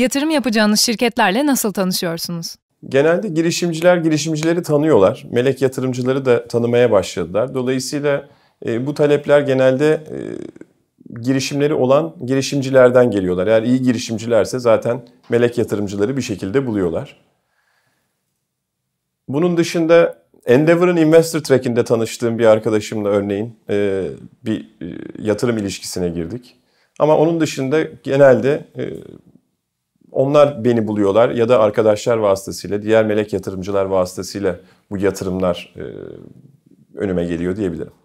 Yatırım yapacağınız şirketlerle nasıl tanışıyorsunuz? Genelde girişimciler girişimcileri tanıyorlar. Melek yatırımcıları da tanımaya başladılar. Dolayısıyla e, bu talepler genelde e, girişimleri olan girişimcilerden geliyorlar. Eğer iyi girişimcilerse zaten melek yatırımcıları bir şekilde buluyorlar. Bunun dışında Endeavor'ın Investor Track'inde tanıştığım bir arkadaşımla örneğin e, bir e, yatırım ilişkisine girdik. Ama onun dışında genelde e, onlar beni buluyorlar ya da arkadaşlar vasıtasıyla, diğer melek yatırımcılar vasıtasıyla bu yatırımlar önüme geliyor diyebilirim.